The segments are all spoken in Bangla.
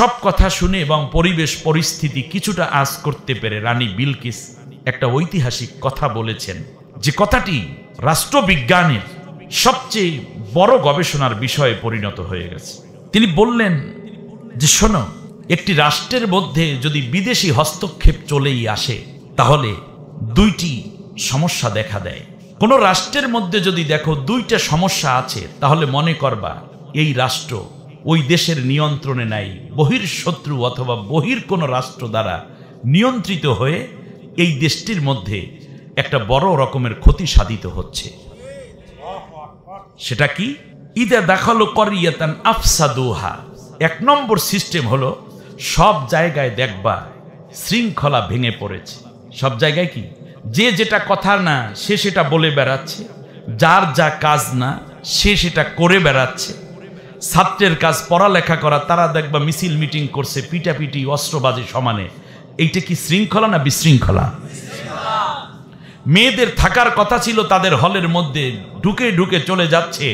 সব কথা শুনে এবং পরিবেশ পরিস্থিতি কিছুটা আজ করতে পেরে রানী বিলকিস একটা ঐতিহাসিক কথা বলেছেন যে কথাটি রাষ্ট্রবিজ্ঞানের সবচেয়ে বড় গবেষণার বিষয়ে পরিণত হয়ে গেছে তিনি বললেন যে শোনো একটি রাষ্ট্রের মধ্যে যদি বিদেশি হস্তক্ষেপ চলেই আসে তাহলে দুইটি সমস্যা দেখা দেয় কোনো রাষ্ট্রের মধ্যে যদি দেখো দুইটা সমস্যা আছে তাহলে মনে করবা এই রাষ্ট্র ওই দেশের নিয়ন্ত্রণে নাই বহির শত্রু অথবা বহির কোনো রাষ্ট্র দ্বারা নিয়ন্ত্রিত হয়ে এই দেশটির মধ্যে একটা বড় রকমের ক্ষতি সাধিত হচ্ছে সেটা কি ইদা দেখালো করিয়াতান দোহা এক নম্বর সিস্টেম হলো সব জায়গায় দেখবা শৃঙ্খলা ভেঙে পড়েছে সব জায়গায় কি যে যেটা কথা না সে সেটা বলে বেড়াচ্ছে যার যা কাজ না সে সেটা করে বেড়াচ্ছে ছাত্রের কাজ পড়ালেখা করা তারা দেখবা মিছিল মিটিং করছে পিটাপিটি অস্ত্রবাজি সমানে এইটা কি শৃঙ্খলা না বিশৃঙ্খলা মেয়েদের থাকার কথা ছিল তাদের হলের মধ্যে ঢুকে ঢুকে চলে যাচ্ছে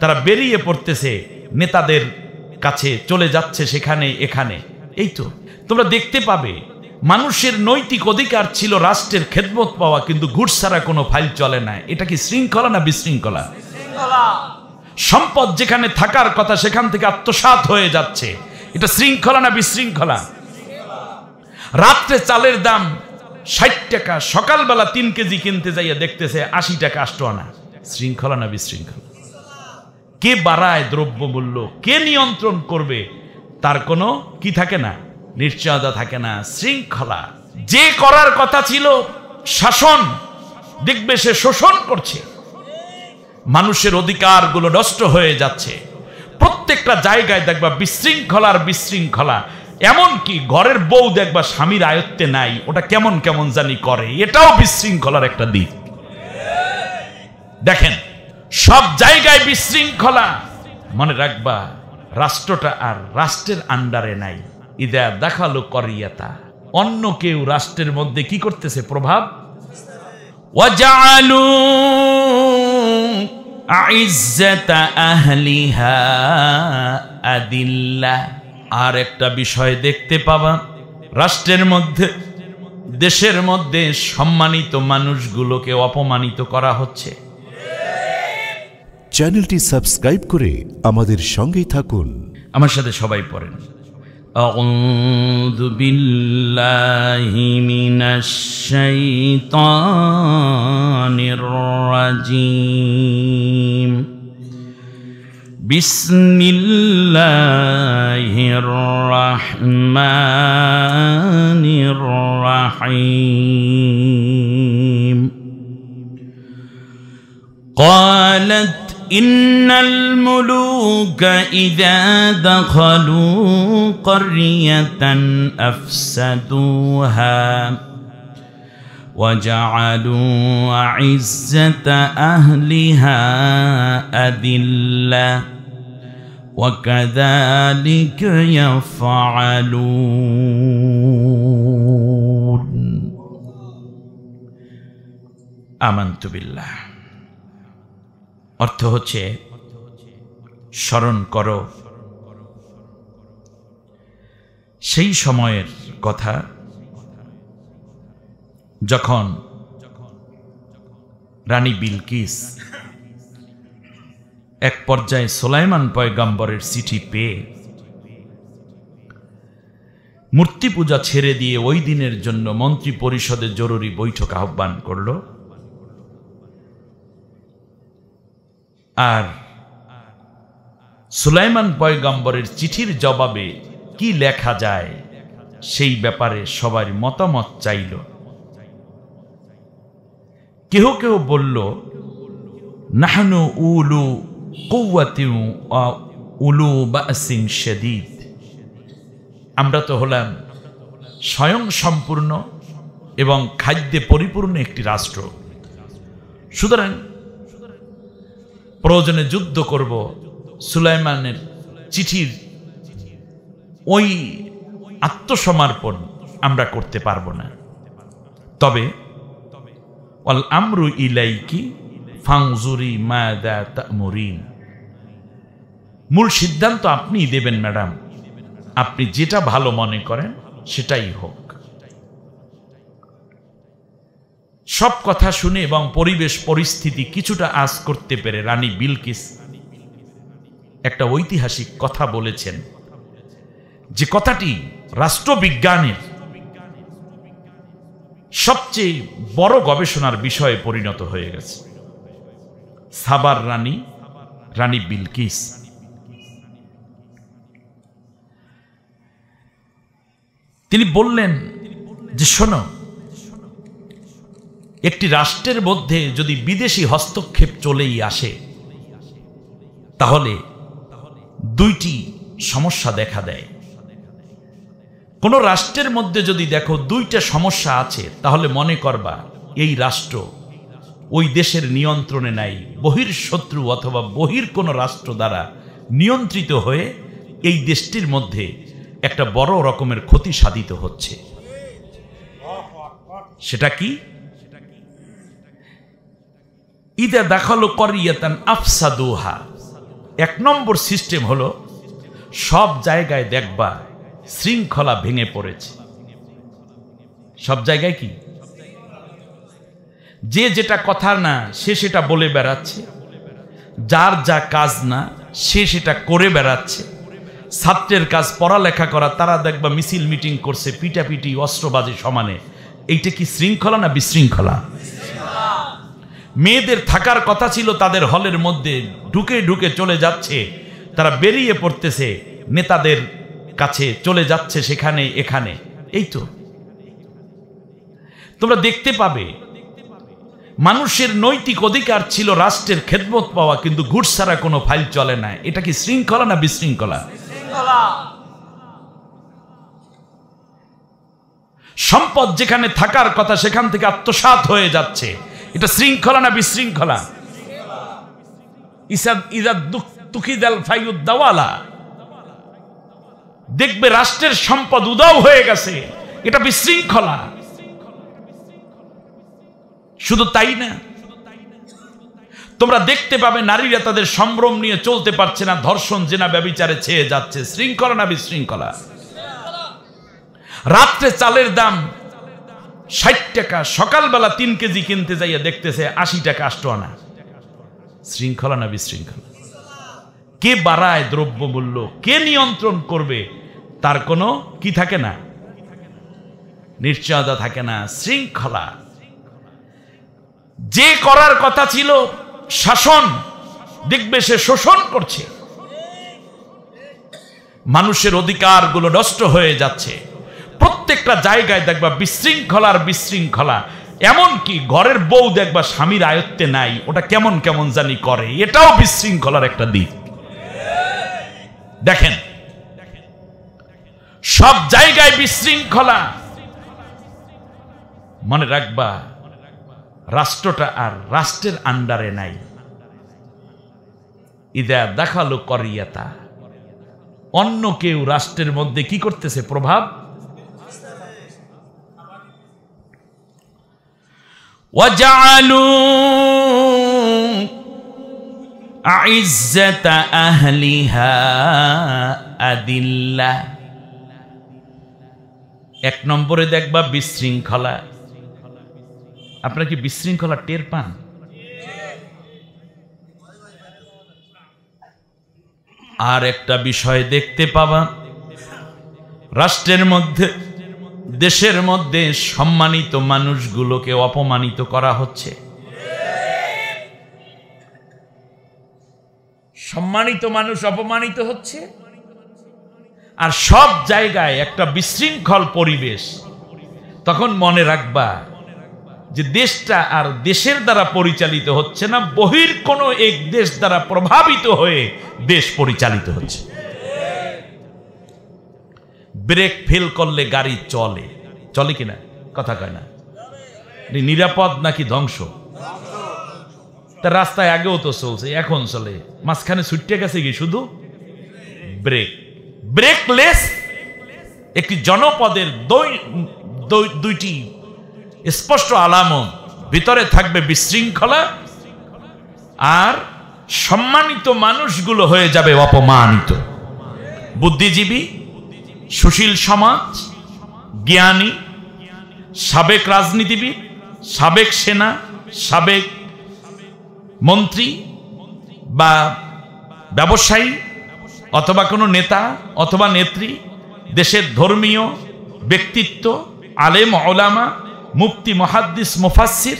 তারা বেরিয়ে পড়তেছে নেতাদের কাছে চলে যাচ্ছে সেখানে এখানে এই তো তোমরা দেখতে পাবে মানুষের নৈতিক অধিকার ছিল রাষ্ট্রের খেদমত পাওয়া কিন্তু ঘুরছাড়া কোনো ফাইল চলে না এটা কি শৃঙ্খলা না বিশৃঙ্খলা সম্পদ যেখানে থাকার কথা সেখান থেকে আত্মসাত হয়ে যাচ্ছে এটা শৃঙ্খলা না বিশৃঙ্খলা রাত্রে চালের দাম ষাট টাকা সকালবেলা তিন কেজি কিনতে যাইয়া দেখতেছে আশি টাকা আষ্ট আনা শৃঙ্খলা না বিশৃঙ্খলা কে বাড়ায় দ্রব্য মূল্য কে নিয়ন্ত্রণ করবে তার কোনো কি থাকে না নিশ্চয়তা থাকে না শৃঙ্খলা যে করার কথা ছিল শাসন দেখবে সে শোষণ করছে মানুষের অধিকারগুলো নষ্ট হয়ে যাচ্ছে প্রত্যেকটা জায়গায় দেখবা বিশৃঙ্খলার বিশৃঙ্খলা এমনকি ঘরের বউ দেখবা স্বামীর আয়ত্তে নাই ওটা কেমন কেমন জানি করে এটাও বিশৃঙ্খলার একটা দিক দেখেন সব জায়গায় বিশৃঙ্খলা মনে রাখবা রাষ্ট্রটা আর রাষ্ট্রের আন্ডারে নাই ইদা দেখালো করিয়াতা অন্য কেউ রাষ্ট্রের মধ্যে কি করতেছে প্রভাব ওয়াজালু আর একটা বিষয় দেখতে পাবা রাষ্ট্রের মধ্যে দেশের মধ্যে সম্মানিত মানুষগুলোকে অপমানিত করা হচ্ছে চ্যানেলটি সাবস্ক্রাইব করে আমাদের সঙ্গেই থাকুন আমার সাথে সবাই পড়েন أعوذ بالله من الشيطان الرجيم بسم الله الرحمن الرحيم قالت إن الملوك إذا دخلوا قرية أفسدوها وجعلوا عزة أهلها أذلة وكذلك يفعلون আমন্ত বিল্লাহ অর্থ হচ্ছে স্মরণ কর সেই সময়ের কথা যখন রানী বিলকিস এক পর্যায়ে সোলাইমান পয়গাম্বরের চিঠি পেয়ে মূর্তি পূজা ছেড়ে দিয়ে ওই দিনের জন্য মন্ত্রী পরিষদে জরুরি বৈঠক আহ্বান করল আর সুলাইমান পয়গাম্বরের চিঠির জবাবে কি লেখা যায় সেই ব্যাপারে সবার মতামত চাইল কেহ কেউ বলল নাহনু উলু উলু আমরা তো হলাম স্বয়ং সম্পূর্ণ এবং খাদ্যে পরিপূর্ণ একটি রাষ্ট্র সুতরাং প্রয়োজনে যুদ্ধ করব সুলাইমানের চিঠির ওই আত্মসমর্পণ আমরা করতে পারবো না তবে অল আমরু ইলাইকি ফাংজুরি মায়দা তামরিন মূল সিদ্ধান্ত আপনিই দেবেন ম্যাডাম আপনি যেটা ভালো মনে করেন সেটাই হোক সব কথা শুনে এবং পরিবেশ পরিস্থিতি কিছুটা আজ করতে পেরে রানী বিলকিস একটা ঐতিহাসিক কথা বলেছেন যে কথাটি রাষ্ট্রবিজ্ঞানের সবচেয়ে বড় গবেষণার বিষয়ে পরিণত হয়ে গেছে সাবার রানী রানী বিলকিস তিনি বললেন যে শোনো একটি রাষ্ট্রের মধ্যে যদি বিদেশি হস্তক্ষেপ চলেই আসে তাহলে দুইটি সমস্যা দেখা দেয় কোনো রাষ্ট্রের মধ্যে যদি দেখো দুইটা সমস্যা আছে তাহলে মনে করবা এই রাষ্ট্র ওই দেশের নিয়ন্ত্রণে নাই বহির শত্রু অথবা বহির কোনো রাষ্ট্র দ্বারা নিয়ন্ত্রিত হয়ে এই দেশটির মধ্যে একটা বড় রকমের ক্ষতি সাধিত হচ্ছে সেটা কি ইদা দেখালো করিয়াতান আফসা দোহা এক নম্বর সিস্টেম হলো সব জায়গায় দেখবা শৃঙ্খলা ভেঙে পড়েছে সব জায়গায় কি যে যেটা কথা না সে সেটা বলে বেড়াচ্ছে যার যা কাজ না সে সেটা করে বেড়াচ্ছে ছাত্রের কাজ পড়ালেখা করা তারা দেখবা মিছিল মিটিং করছে পিটাপিটি অস্ত্রবাজি সমানে এইটা কি শৃঙ্খলা না বিশৃঙ্খলা মেয়েদের থাকার কথা ছিল তাদের হলের মধ্যে ঢুকে ঢুকে চলে যাচ্ছে তারা বেরিয়ে পড়তেছে নেতাদের কাছে চলে যাচ্ছে সেখানে এখানে এই তো তোমরা দেখতে পাবে মানুষের নৈতিক অধিকার ছিল রাষ্ট্রের খেদমত পাওয়া কিন্তু ঘুষ ছাড়া কোনো ফাইল চলে না এটা কি শৃঙ্খলা না বিশৃঙ্খলা সম্পদ যেখানে থাকার কথা সেখান থেকে আত্মসাত হয়ে যাচ্ছে এটা শৃঙ্খলা না বিশৃঙ্খলা দেখবে রাষ্ট্রের সম্পদ উদাও হয়ে গেছে এটা বিশৃঙ্খলা শুধু তাই না তোমরা দেখতে পাবে নারীরা তাদের সম্ভ্রম নিয়ে চলতে পারছে না ধর্ষণ জেনা ব্যবিচারে ছেয়ে যাচ্ছে শৃঙ্খলা না বিশৃঙ্খলা রাত্রে চালের দাম ষাট টাকা সকালবেলা তিন কেজি কিনতে যাইয়া দেখতেছে আশি টাকা আষ্ট আনা শৃঙ্খলা না বিশৃঙ্খলা কে বাড়ায় দ্রব্য মূল্য কে নিয়ন্ত্রণ করবে তার কোনো কি থাকে না নিশ্চয়তা থাকে না শৃঙ্খলা যে করার কথা ছিল শাসন দেখবে সে শোষণ করছে মানুষের অধিকারগুলো নষ্ট হয়ে যাচ্ছে প্রত্যেকটা জায়গায় দেখবা বিশৃঙ্খলার বিশৃঙ্খলা কি ঘরের বউ দেখবা স্বামীর আয়ত্তে নাই ওটা কেমন কেমন জানি করে এটাও বিশৃঙ্খলার একটা দিক দেখেন সব জায়গায় বিশৃঙ্খলা মনে রাখবা রাষ্ট্রটা আর রাষ্ট্রের আন্ডারে নাই ইদা দেখালো করিয়াতা অন্য কেউ রাষ্ট্রের মধ্যে কি করতেছে প্রভাব এক নম্বরে দেখবা বিশৃঙ্খলা আপনারা কি বিশৃঙ্খলা টের পান আর একটা বিষয় দেখতে পাবা রাষ্ট্রের মধ্যে দেশের মধ্যে সম্মানিত মানুষগুলোকে অপমানিত করা হচ্ছে সম্মানিত মানুষ অপমানিত হচ্ছে আর সব জায়গায় একটা বিশৃঙ্খল পরিবেশ তখন মনে রাখবা যে দেশটা আর দেশের দ্বারা পরিচালিত হচ্ছে না বহির কোনো এক দেশ দ্বারা প্রভাবিত হয়ে দেশ পরিচালিত হচ্ছে ব্রেক ফেল করলে গাড়ি চলে চলে কিনা কথা কয় না নিরাপদ নাকি ধ্বংস তা রাস্তায় আগেও তো চলছে এখন চলে মাঝখানে ছুটতে গেছে কি শুধু ব্রেক ব্রেকলেস একটি জনপদের দুইটি স্পষ্ট আলামত ভিতরে থাকবে বিশৃঙ্খলা আর সম্মানিত মানুষগুলো হয়ে যাবে অপমানিত বুদ্ধিজীবী সুশীল সমাজ জ্ঞানী সাবেক রাজনীতিবিদ সাবেক সেনা সাবেক মন্ত্রী বা ব্যবসায়ী অথবা কোনো নেতা অথবা নেত্রী দেশের ধর্মীয় ব্যক্তিত্ব আলেম ওলামা মুফতি মহাদ্দিস মুফাসির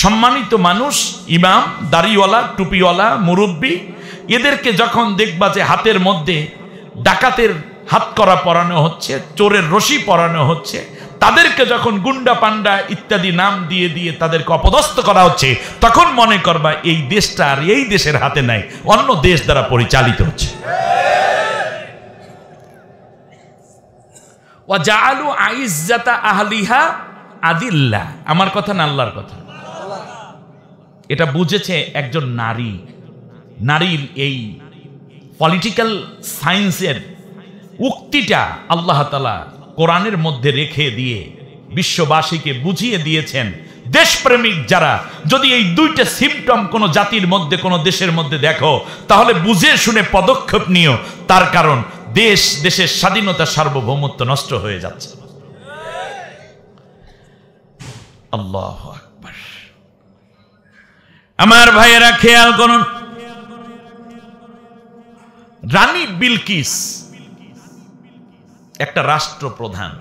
সম্মানিত মানুষ ইমাম দাড়িওয়ালা টুপিওয়ালা মুরব্বী এদেরকে যখন দেখবা যে হাতের মধ্যে ডাকাতের হাত করা পরানো হচ্ছে চোরের রশি পরানো হচ্ছে তাদেরকে যখন গুন্ডা পান্ডা ইত্যাদি নাম দিয়ে দিয়ে তাদেরকে অপদস্থ করা হচ্ছে তখন মনে করবা এই দেশটা আর এই দেশের হাতে নাই অন্য দেশ দ্বারা পরিচালিত হচ্ছে আইজাতা আহলিহা আদিল্লা আমার কথা না আল্লাহর কথা এটা বুঝেছে একজন নারী নারীর এই পলিটিক্যাল সায়েন্সের উক্তিটা আল্লাহ তালা কোরআনের মধ্যে রেখে দিয়ে বিশ্ববাসীকে বুঝিয়ে দিয়েছেন দেশপ্রেমিক যারা যদি এই দুইটা সিমটম কোনো জাতির মধ্যে কোনো দেশের মধ্যে দেখো তাহলে বুঝে শুনে পদক্ষেপ নিও তার কারণ দেশ দেশের স্বাধীনতা সার্বভৌমত্ব নষ্ট হয়ে যাচ্ছে আল্লাহ আকবর আমার ভাইয়েরা খেয়াল করুন রানী বিলকিস একটা রাষ্ট্রপ্রধান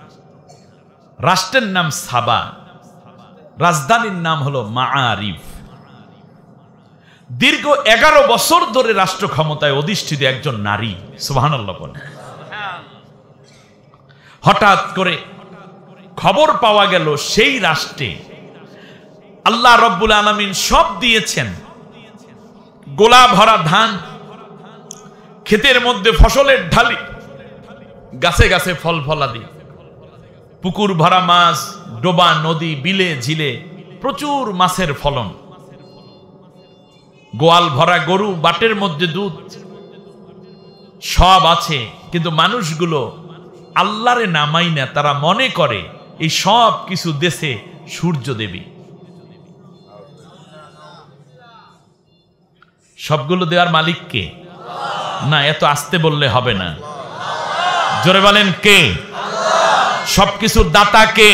রাষ্ট্রের নাম সাবা রাজধানীর নাম হলো মাআরিফ দীর্ঘ এগারো বছর ধরে রাষ্ট্র ক্ষমতায় অধিষ্ঠিত একজন নারী সুবাহ হঠাৎ করে খবর পাওয়া গেল সেই রাষ্ট্রে আল্লাহ রব্বুল আলমিন সব দিয়েছেন গোলা ভরা ধান ক্ষেতের মধ্যে ফসলের ঢালি গাছে গাছে ফল ফলাদি পুকুর ভরা মাছ ডোবা নদী বিলে ঝিলে প্রচুর মাছের ফলন গোয়াল ভরা গরু বাটের মধ্যে দুধ সব আছে কিন্তু মানুষগুলো আল্লাহরে নামাই না তারা মনে করে এই সব কিছু দেশে সূর্য দেবী সবগুলো দেওয়ার মালিককে না এত আসতে বললে হবে না জোরে বলেন কে সবকিছুর দাতা কে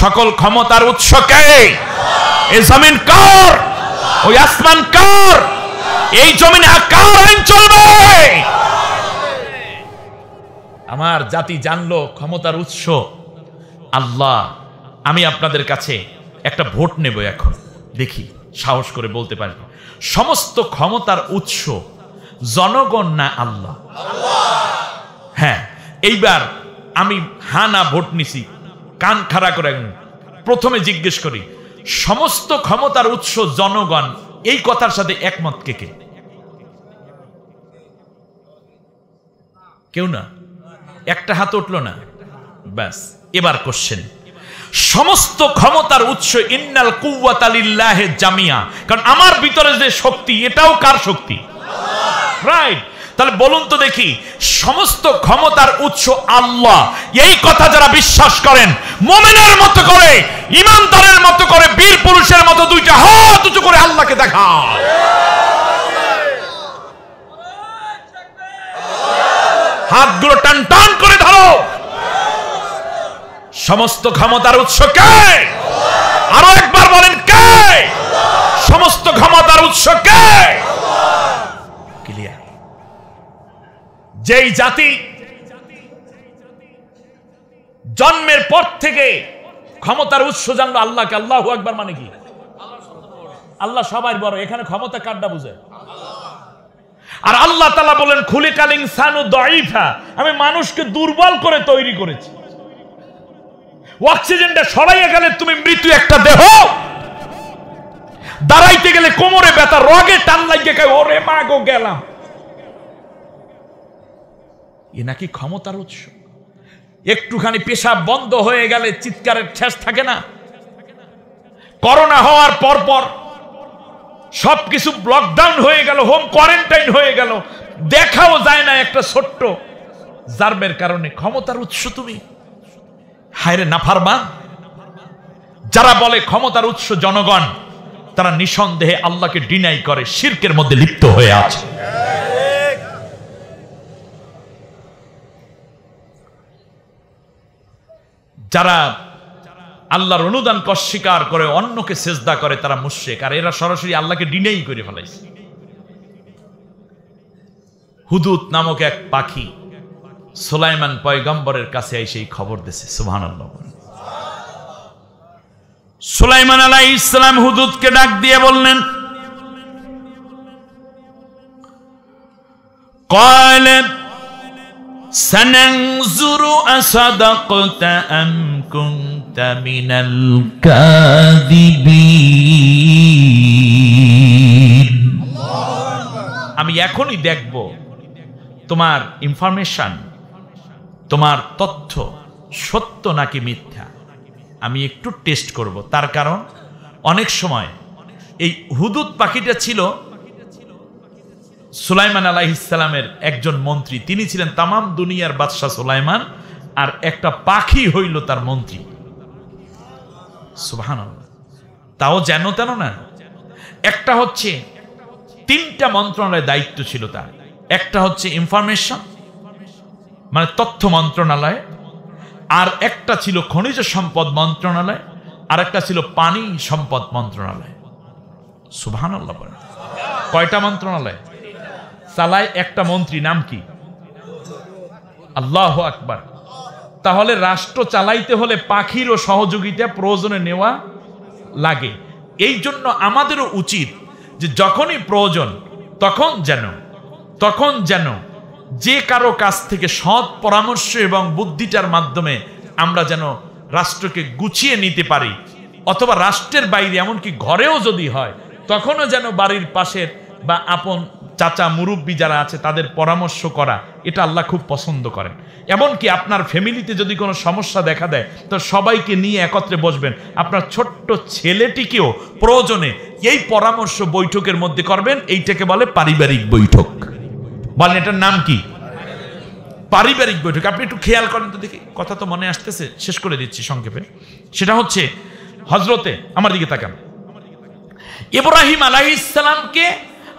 সকল ক্ষমতার উৎস কে এই জমিন কর ওই আসমান কার এই জমিন কার আইন চলবে আমার জাতি জানলো ক্ষমতার উৎস আল্লাহ আমি আপনাদের কাছে একটা ভোট নেব এখন দেখি সাহস করে বলতে পারব সমস্ত ক্ষমতার উৎস জনগণ না আল্লাহ হ্যাঁ এইবার আমি হানা ভোট নিছি কান খাড়া করে প্রথমে জিজ্ঞেস করি সমস্ত ক্ষমতার উৎস জনগণ এই কথার সাথে একমত কে কে কেউ না একটা হাত উঠল না ব্যাস এবার কোশ্চেন সমস্ত ক্ষমতার উৎস ইন্নাল কুয়াতালিল্লাহে জামিয়া কারণ আমার ভিতরে যে শক্তি এটাও কার শক্তি রাইট তাহলে বলুন তো দেখি সমস্ত ক্ষমতার উৎস আল্লাহ এই কথা যারা বিশ্বাস করেন মোমেনের মতো করে ইমানদারের মতো করে বীর পুরুষের মতো দুইটা হাত উঁচু করে আল্লাহকে দেখা হাতগুলো টান টান করে ধরো সমস্ত ক্ষমতার উৎস কে আরো একবার বলেন কে সমস্ত ক্ষমতার উৎস কে ক্লিয়ার যেই জাতি জন্মের পর থেকে ক্ষমতার উৎস জানলো আল্লাহকে আল্লাহ একবার মানে কি আল্লাহ সবাই বড় এখানে ক্ষমতা কারটা বুঝে আর আল্লাহ তালা বলেন কালিং সানু দইফা আমি মানুষকে দুর্বল করে তৈরি করেছি অক্সিজেনটা সরাইয়া গেলে তুমি মৃত্যু একটা দেহ দাঁড়াইতে গেলে কোমরে ব্যথা রগে টান লাগিয়ে খাই ওরে মা গো গেলাম এ নাকি ক্ষমতার উৎস একটুখানি পেশা বন্ধ হয়ে গেলে চিৎকারের ঠেস থাকে না করোনা হওয়ার পর পর সবকিছু লকডাউন হয়ে গেল হোম কোয়ারেন্টাইন হয়ে গেল দেখাও যায় না একটা ছোট্ট জার্মের কারণে ক্ষমতার উৎস তুমি হায়রে ফারবা যারা বলে ক্ষমতার উৎস জনগণ তারা নিঃসন্দেহে আল্লাহকে ডিনাই করে শির্কের মধ্যে লিপ্ত হয়ে আছে যারা আল্লাহর অনুদান অস্বীকার করে অন্যকে সেজদা করে তারা মুশ্রেক আর এরা সরাসরি আল্লাহকে ডিনেই করে ফেলাইছে হুদুত নামক এক পাখি সুলাইমান পয়গম্বরের কাছে এসে এই খবর দিছে সুহান সুলাইমান আলাই ইসলাম হুদুদকে ডাক দিয়ে বললেন قال আমি এখনই দেখব তোমার ইনফরমেশন তোমার তথ্য সত্য নাকি মিথ্যা আমি একটু টেস্ট করব তার কারণ অনেক সময় এই হুদুদ পাখিটা ছিল সুলাইমান আলাইসালামের একজন মন্ত্রী তিনি ছিলেন তামাম দুনিয়ার বাদশাহ সুলাইমান আর একটা পাখি হইল তার মন্ত্রী সুবাহান তাও যেন তেন না একটা হচ্ছে তিনটা মন্ত্রণালয়ের দায়িত্ব ছিল তার একটা হচ্ছে ইনফরমেশন মানে তথ্য মন্ত্রণালয় আর একটা ছিল খনিজ সম্পদ মন্ত্রণালয় আর একটা ছিল পানি সম্পদ মন্ত্রণালয় সুভান কয়টা মন্ত্রণালয় চালায় একটা মন্ত্রী নাম কি আল্লাহ আকবার তাহলে রাষ্ট্র চালাইতে হলে পাখির ও সহযোগিতা প্রয়োজনে নেওয়া লাগে এই জন্য আমাদেরও উচিত যে যখনই প্রয়োজন তখন যেন তখন যেন যে কারো কাছ থেকে সৎ পরামর্শ এবং বুদ্ধিটার মাধ্যমে আমরা যেন রাষ্ট্রকে গুছিয়ে নিতে পারি অথবা রাষ্ট্রের বাইরে এমনকি ঘরেও যদি হয় তখনও যেন বাড়ির পাশের বা আপন চাচা মুরব্বী যারা আছে তাদের পরামর্শ করা এটা আল্লাহ খুব পছন্দ করেন এমনকি আপনার ফ্যামিলিতে যদি কোনো সমস্যা দেখা দেয় তো সবাইকে নিয়ে একত্রে বসবেন আপনার ছোট্ট ছেলেটিকেও প্রয়োজনে এই পরামর্শ বৈঠকের মধ্যে করবেন এইটাকে বলে পারিবারিক বৈঠক বলেন এটার নাম কি পারিবারিক বৈঠক আপনি একটু খেয়াল করেন তো দেখি কথা তো মনে আসতেছে শেষ করে দিচ্ছি সংক্ষেপে সেটা হচ্ছে হজরতে আমার দিকে তাকান ইব্রাহিম আলাহ ইসলামকে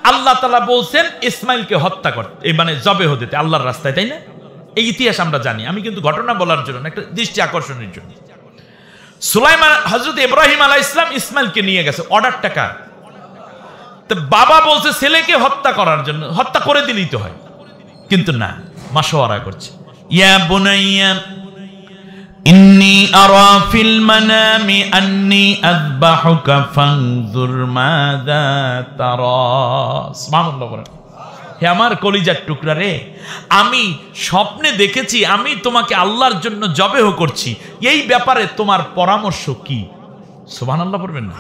আল্লাহ তালা বলছেন ইসমাইলকে হত্যা করতে মানে জবে হতে আল্লাহর রাস্তায় তাই না এই ইতিহাস আমরা জানি আমি কিন্তু ঘটনা বলার জন্য একটা দৃষ্টি আকর্ষণের জন্য সুলাইমান হজরত ইব্রাহিম আলাহ ইসলাম ইসমাইলকে নিয়ে গেছে অর্ডার টাকা বাবা বলছে ছেলেকে হত্যা করার জন্য হত্যা করে দিলেই তো হয় কিন্তু না মাসোয়ারা করছে ইয়া বুনাইয়া ইন্নি আরা ফিল মানামি আন্নি আযবাহুকা ফানজুর মাযা তারা সুবহানাল্লাহ বলেন হে আমার কলিজার টুকরা রে আমি স্বপ্নে দেখেছি আমি তোমাকে আল্লাহর জন্য জবেহ করছি এই ব্যাপারে তোমার পরামর্শ কি সুবহানাল্লাহ বলবেন না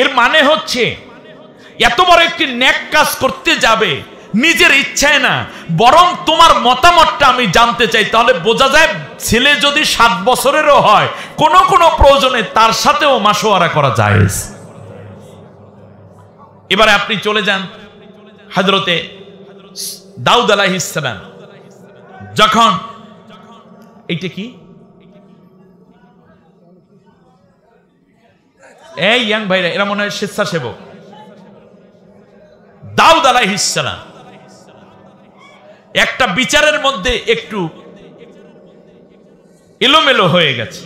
এর মানে হচ্ছে এত বড় একটি ন্যাক কাজ করতে যাবে নিজের ইচ্ছায় না বরং তোমার মতামতটা আমি জানতে চাই তাহলে বোঝা যায় ছেলে যদি সাত বছরেরও হয় কোনো কোনো প্রয়োজনে তার সাথেও মাসোয়ারা করা যায় এবারে আপনি চলে যান হাজরতে দাউদ আলাহ ইসলাম যখন এইটা কি এই ইয়াং ভাইরা এরা মনে হয় স্বেচ্ছাসেবক দাউদ আলাই হিসালাম একটা বিচারের মধ্যে একটু এলোমেলো হয়ে গেছে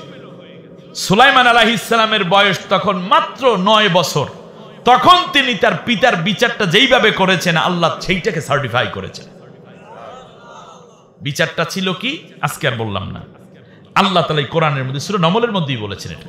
সুলাইমান আলাহ ইসলামের বয়স তখন মাত্র নয় বছর তখন তিনি তার পিতার বিচারটা যেইভাবে করেছেন আল্লাহ সেইটাকে সার্টিফাই করেছেন বিচারটা ছিল কি আজকে আর বললাম না আল্লাহ তালাই কোরআনের মধ্যে সুর নমলের মধ্যেই বলেছেন এটা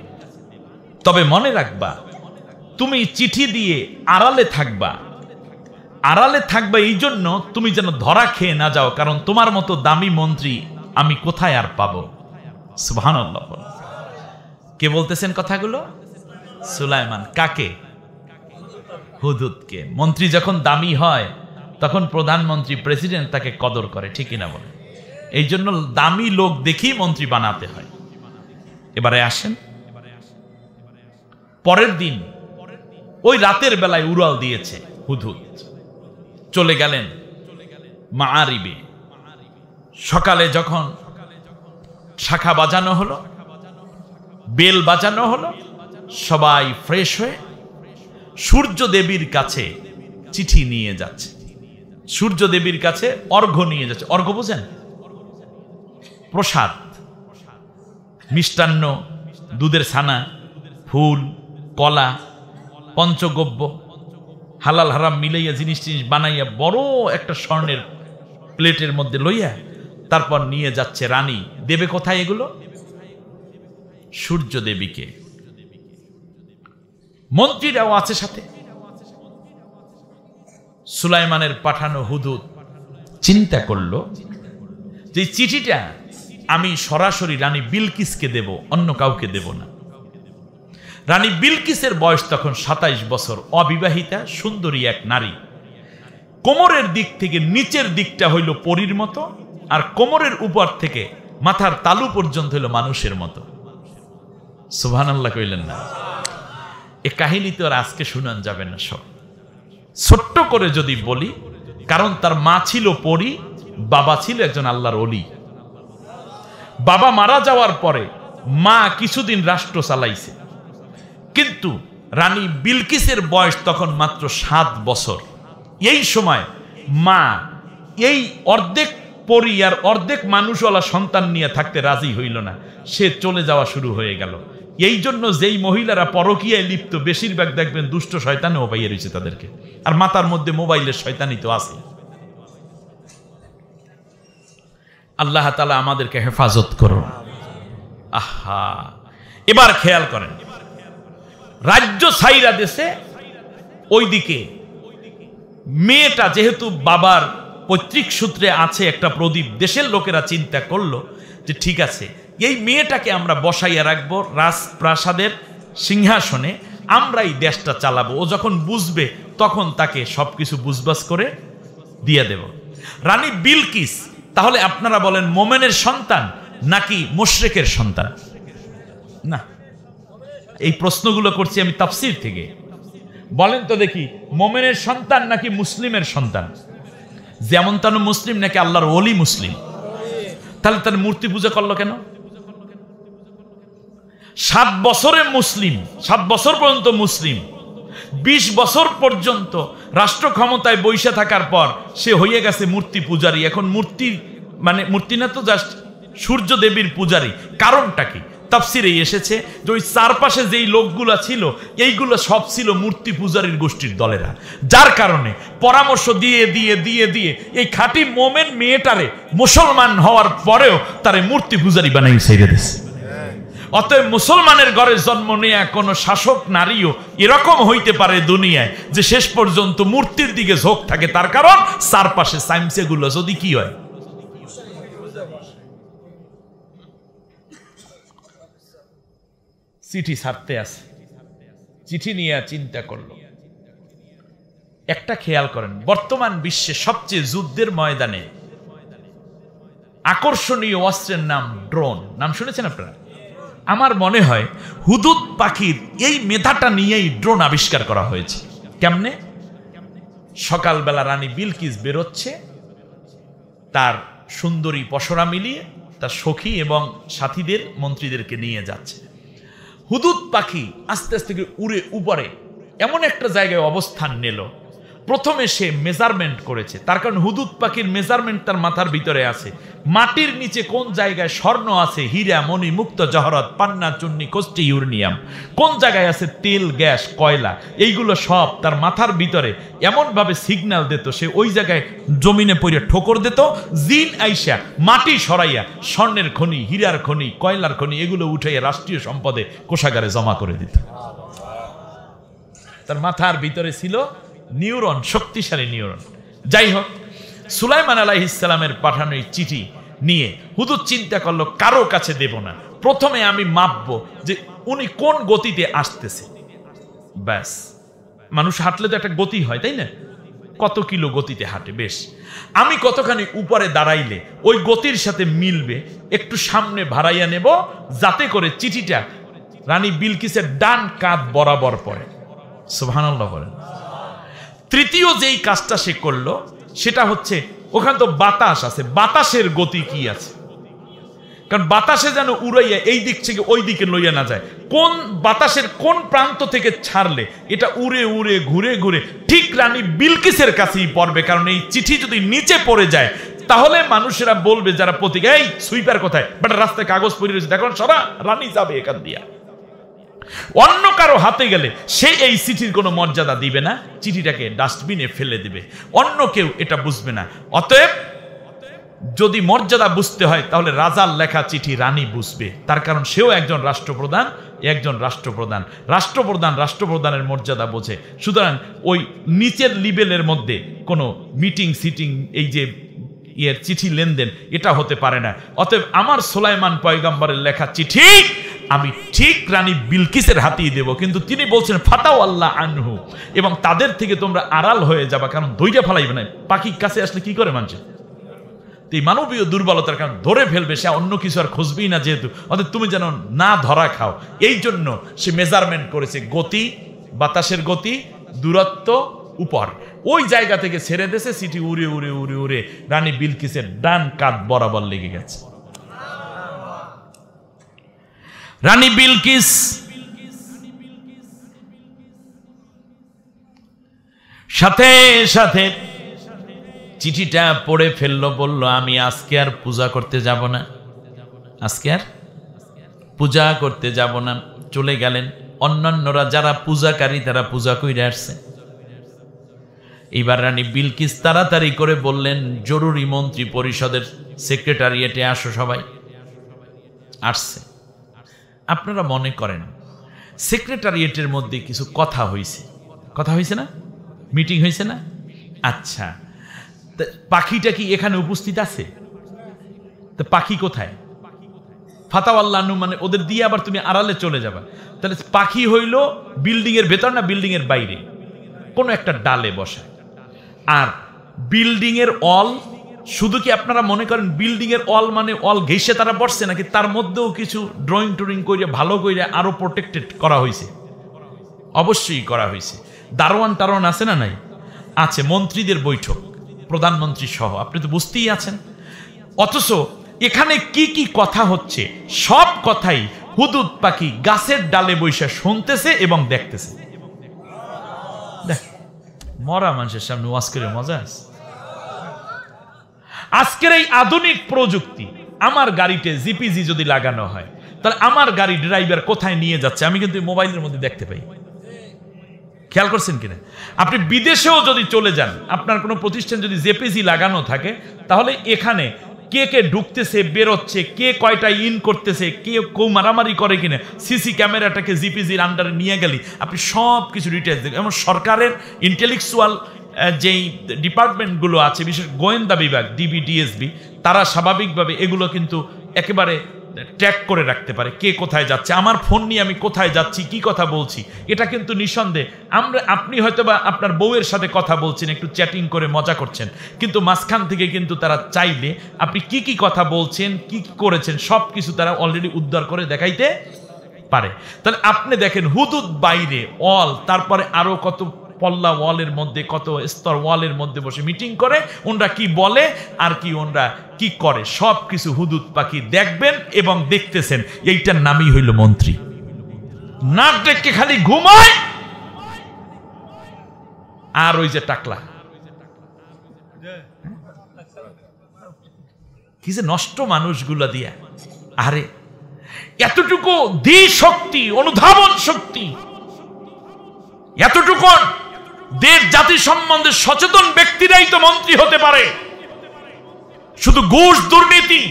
তবে মনে রাখবা তুমি চিঠি দিয়ে আড়ালে থাকবা আড়ালে থাকবা এই জন্য তুমি যেন ধরা খেয়ে না যাও কারণ তোমার মতো দামি মন্ত্রী আমি কোথায় আর পাব সুহান কে বলতেছেন কথাগুলো সুলাইমান কাকে হুদুদকে মন্ত্রী যখন দামি হয় তখন প্রধানমন্ত্রী প্রেসিডেন্ট তাকে কদর করে ঠিকই না বলে এই জন্য দামি লোক দেখেই মন্ত্রী বানাতে হয় এবারে আসেন পরের দিন ওই রাতের বেলায় উড়াল দিয়েছে হুদুদ চলে গেলেন মা সকালে যখন শাখা বাজানো হলো বেল বাজানো হলো সবাই ফ্রেশ হয়ে সূর্য দেবীর কাছে চিঠি নিয়ে যাচ্ছে সূর্য দেবীর কাছে অর্ঘ নিয়ে যাচ্ছে অর্ঘ বোঝেন প্রসাদ মিষ্টান্ন দুধের ছানা ফুল কলা পঞ্চগব্য হালাল হারাম মিলাইয়া জিনিস জিনিস বানাইয়া বড় একটা স্বর্ণের প্লেটের মধ্যে লইয়া তারপর নিয়ে যাচ্ছে রানী দেবে কোথায় এগুলো সূর্য দেবীকে মন্ত্রীরাও আছে সাথে সুলাইমানের পাঠানো হুদুদ চিন্তা করল যে চিঠিটা আমি সরাসরি রানী বিলকিসকে দেব অন্য কাউকে দেব না রানী বিলকিসের বয়স তখন সাতাইশ বছর অবিবাহিতা সুন্দরী এক নারী কোমরের দিক থেকে নিচের দিকটা হইল পরীর মতো আর কোমরের উপর থেকে মাথার তালু পর্যন্ত হইল মানুষের মতো সুহান আল্লাহ কইলেন না এ কাহিনী তো আর আজকে শুনান যাবে না সব ছোট্ট করে যদি বলি কারণ তার মা ছিল পরি বাবা ছিল একজন আল্লাহর অলি বাবা মারা যাওয়ার পরে মা কিছুদিন রাষ্ট্র চালাইছে কিন্তু রানী বিলকিসের বয়স তখন মাত্র সাত বছর এই সময় মা এই অর্ধেক পরি আর অর্ধেক মানুষওয়ালা সন্তান নিয়ে থাকতে রাজি হইল না সে চলে যাওয়া শুরু হয়ে গেল এই জন্য যেই মহিলারা পরকিয়ায় লিপ্ত বেশিরভাগ দেখবেন দুষ্ট শয়তানেও পাইয়ে রয়েছে তাদেরকে আর মাতার মধ্যে মোবাইলের শয়তানি তো আছে আল্লাহ তালা আমাদেরকে হেফাজত করো আহা এবার খেয়াল করেন রাজ্য সাইরা দেশে ওইদিকে মেয়েটা যেহেতু বাবার পৈতৃক সূত্রে আছে একটা প্রদীপ দেশের লোকেরা চিন্তা করলো যে ঠিক আছে এই মেয়েটাকে আমরা বসাইয়া রাখবো রাজপ্রাসাদের সিংহাসনে আমরা এই দেশটা চালাবো ও যখন বুঝবে তখন তাকে সব কিছু বুঝবাস করে দিয়ে দেব রানী বিলকিস তাহলে আপনারা বলেন মোমেনের সন্তান নাকি মোশরেকের সন্তান না এই প্রশ্নগুলো করছি আমি তাফসির থেকে বলেন তো দেখি মোমেনের সন্তান নাকি মুসলিমের সন্তান যেমন তেন মুসলিম নাকি আল্লাহর ওলি মুসলিম তাহলে তার মূর্তি পূজা করলো কেন সাত বছরে মুসলিম সাত বছর পর্যন্ত মুসলিম ২০ বছর পর্যন্ত রাষ্ট্র ক্ষমতায় বৈশে থাকার পর সে হয়ে গেছে মূর্তি পূজারী এখন মূর্তি মানে মূর্তি না তো জাস্ট সূর্য দেবীর পূজারী কারণটা কি তাফসিরেই এসেছে যে ওই চারপাশে যেই লোকগুলো ছিল এইগুলো সব ছিল মূর্তি পূজারীর গোষ্ঠীর দলেরা যার কারণে পরামর্শ দিয়ে দিয়ে দিয়ে দিয়ে এই খাঁটি মোমেন মেয়েটারে মুসলমান হওয়ার পরেও তারে মূর্তি পূজারি বানাই সেরে দিয়েছে অতএব মুসলমানের ঘরে জন্ম নেয়া কোনো শাসক নারীও এরকম হইতে পারে দুনিয়ায় যে শেষ পর্যন্ত মূর্তির দিকে ঝোঁক থাকে তার কারণ চারপাশে সাইমসেগুলো যদি কি হয় চিঠি ছাড়তে আছে চিঠি নিয়ে চিন্তা করলো একটা খেয়াল করেন বর্তমান বিশ্বে সবচেয়ে যুদ্ধের ময়দানে আকর্ষণীয় অস্ত্রের নাম ড্রোন নাম শুনেছেন আপনারা আমার মনে হয় হুদুদ পাখির এই মেধাটা নিয়েই ড্রোন আবিষ্কার করা হয়েছে কেমনে সকালবেলা রানী বিলকিস বেরোচ্ছে তার সুন্দরী পশরা মিলিয়ে তার সখী এবং সাথীদের মন্ত্রীদেরকে নিয়ে যাচ্ছে হুদুদ পাখি আস্তে আস্তে উড়ে উপরে এমন একটা জায়গায় অবস্থান নিল প্রথমে সে মেজারমেন্ট করেছে তার কারণ হুদুদ পাখির মেজারমেন্ট তার মাথার ভিতরে আছে মাটির নিচে কোন জায়গায় স্বর্ণ আছে হীরা মণি মুক্ত জহরত পান্না চুন্নি কোষ্টি ইউরনিয়াম কোন জায়গায় আছে তেল গ্যাস কয়লা এইগুলো সব তার মাথার ভিতরে এমনভাবে সিগন্যাল দিত সে ওই জায়গায় জমিনে পড়ে ঠোকর দিত জিন আইসা মাটি সরাইয়া স্বর্ণের খনি হীরার খনি কয়লার খনি এগুলো উঠে রাষ্ট্রীয় সম্পদে কোষাগারে জমা করে দিত তার মাথার ভিতরে ছিল নিউরন শক্তিশালী নিউরন যাই হোক সুলাইমান আলাহ ইসলামের পাঠানো এই চিঠি নিয়ে হুদুর চিন্তা করলো কারো কাছে দেব না প্রথমে আমি মাপব যে উনি কোন গতিতে আসতেছে ব্যাস মানুষ হাঁটলে তো একটা গতি হয় তাই না কত কিলো গতিতে হাঁটে বেশ আমি কতখানি উপরে দাঁড়াইলে ওই গতির সাথে মিলবে একটু সামনে ভাড়াইয়া নেব যাতে করে চিঠিটা রানী বিলকিসের ডান কাঁধ বরাবর পড়ে সুবহানাল্লাহ বলেন তৃতীয় যেই কাজটা সে করলো সেটা হচ্ছে ওখানে তো বাতাস আছে বাতাসের গতি কি আছে কারণ বাতাসে যেন উড়াইয়া এই দিক থেকে ওই দিকে লইয়া না যায় কোন বাতাসের কোন প্রান্ত থেকে ছাড়লে এটা উড়ে উড়ে ঘুরে ঘুরে ঠিক রানী বিলকিসের কাছেই পড়বে কারণ এই চিঠি যদি নিচে পড়ে যায় তাহলে মানুষেরা বলবে যারা প্রতীক এই সুইপার কোথায় বাট রাস্তায় কাগজ পড়ে রয়েছে দেখো সবা রানী যাবে এখান দিয়া অন্য কারো হাতে গেলে সে এই চিঠির কোনো মর্যাদা দিবে না চিঠিটাকে ডাস্টবিনে ফেলে দিবে অন্য কেউ এটা বুঝবে না অতএব যদি মর্যাদা বুঝতে হয় তাহলে রাজার লেখা চিঠি রানী বুঝবে তার কারণ সেও একজন রাষ্ট্রপ্রধান একজন রাষ্ট্রপ্রধান রাষ্ট্রপ্রধান রাষ্ট্রপ্রধানের মর্যাদা বোঝে সুতরাং ওই নিচের লিবেলের মধ্যে কোনো মিটিং সিটিং এই যে ইয়ের চিঠি লেনদেন এটা হতে পারে না অতএব আমার সোলাইমান পয়গাম্বরের লেখা চিঠি আমি ঠিক রানী বিলকিসের হাতিয়ে দেব কিন্তু তিনি বলছেন ফাতাও আল্লাহ আনহু এবং তাদের থেকে তোমরা আড়াল হয়ে যাবা কারণ দইটা ফালাইবে না পাখির কাছে আসলে কি করে মানুষ এই মানবীয় দুর্বলতার কারণ ধরে ফেলবে সে অন্য কিছু আর খুঁজবেই না যেহেতু অর্থাৎ তুমি যেন না ধরা খাও এই জন্য সে মেজারমেন্ট করেছে গতি বাতাসের গতি দূরত্ব উপর ওই জায়গা থেকে ছেড়ে দেশে সিটি উড়ে উড়ে উড়ে উড়ে রানী বিলকিসের ডান কাত বরাবর লেগে গেছে রানী বিলকিস সাথে সাথে চিঠিটা পড়ে ফেললো বলল আমি আজকে আর পূজা করতে যাব না আজকে আর পূজা করতে যাব না চলে গেলেন অন্যান্যরা যারা পূজাকারী তারা পূজা করে আসছে এইবার রানী বিলকিস তাড়াতাড়ি করে বললেন জরুরি মন্ত্রী পরিষদের সেক্রেটারিয়েটে আসো সবাই আসছে আপনারা মনে করেন সেক্রেটারিয়েটের মধ্যে কিছু কথা হয়েছে কথা হয়েছে না মিটিং হয়েছে না আচ্ছা পাখিটা কি এখানে উপস্থিত আছে তো পাখি কোথায় ফাতাওয়াল্লাহনু মানে ওদের দিয়ে আবার তুমি আড়ালে চলে যাবা তাহলে পাখি হইল বিল্ডিংয়ের ভেতর না বিল্ডিংয়ের বাইরে কোনো একটা ডালে বসে আর বিল্ডিংয়ের অল শুধু কি আপনারা মনে করেন বিল্ডিং এর অল মানে অল ঘেসে তারা বসছে নাকি তার মধ্যেও কিছু ড্রয়িং টুরিং করে ভালো করে আরো প্রোটেক্টেড করা হয়েছে অবশ্যই করা হয়েছে দারোয়ান টারোয়ান আছে না নাই আছে মন্ত্রীদের বৈঠক প্রধানমন্ত্রী সহ আপনি তো বুঝতেই আছেন অথচ এখানে কি কি কথা হচ্ছে সব কথাই হুদুদ পাখি গাছের ডালে বৈশে শুনতেছে এবং দেখতেছে দেখ মরা মানুষের সামনে ওয়াজ করে মজা আছে আজকের এই আধুনিক প্রযুক্তি আমার গাড়িতে জিপিজি যদি লাগানো হয় তাহলে আমার গাড়ি ড্রাইভার কোথায় নিয়ে যাচ্ছে আমি কিন্তু মোবাইলের মধ্যে দেখতে পাই খেয়াল করছেন কিনা আপনি বিদেশেও যদি চলে যান আপনার কোনো প্রতিষ্ঠান যদি জেপিজি লাগানো থাকে তাহলে এখানে কে কে ঢুকতেছে বেরোচ্ছে কে কয়টা ইন করতেছে কে কেউ মারামারি করে কিনা সিসি ক্যামেরাটাকে জিপিজির আন্ডারে নিয়ে গেলি আপনি সব কিছু ডিটেলস দেখবেন এবং সরকারের ইন্টেলেকচুয়াল যেই ডিপার্টমেন্টগুলো আছে বিশেষ গোয়েন্দা বিভাগ ডিবি ডিএসবি তারা স্বাভাবিকভাবে এগুলো কিন্তু একেবারে ট্র্যাক করে রাখতে পারে কে কোথায় যাচ্ছে আমার ফোন নিয়ে আমি কোথায় যাচ্ছি কি কথা বলছি এটা কিন্তু নিঃসন্দেহে আমরা আপনি হয়তো বা আপনার বউয়ের সাথে কথা বলছেন একটু চ্যাটিং করে মজা করছেন কিন্তু মাঝখান থেকে কিন্তু তারা চাইলে আপনি কি কি কথা বলছেন কি কী করেছেন সব কিছু তারা অলরেডি উদ্ধার করে দেখাইতে পারে তাহলে আপনি দেখেন হুদুদ বাইরে অল তারপরে আরও কত পল্লা ওয়ালের মধ্যে কত স্তর ওয়ালের মধ্যে বসে মিটিং করে ওনরা কি বলে আর কি ওনরা কি করে সব কিছু হুদুদ পাখি দেখবেন এবং দেখতেছেন এইটার নামই হইল মন্ত্রী নাক ডেকে খালি ঘুমায় আর ওই যে টাকলা কি যে নষ্ট মানুষগুলা দিয়া আরে এতটুকু দি শক্তি অনুধাবন শক্তি এতটুকু দেশ জাতি সম্বন্ধে সচেতন ব্যক্তিরাই তো মন্ত্রী হতে পারে শুধু ঘুষ দুর্নীতি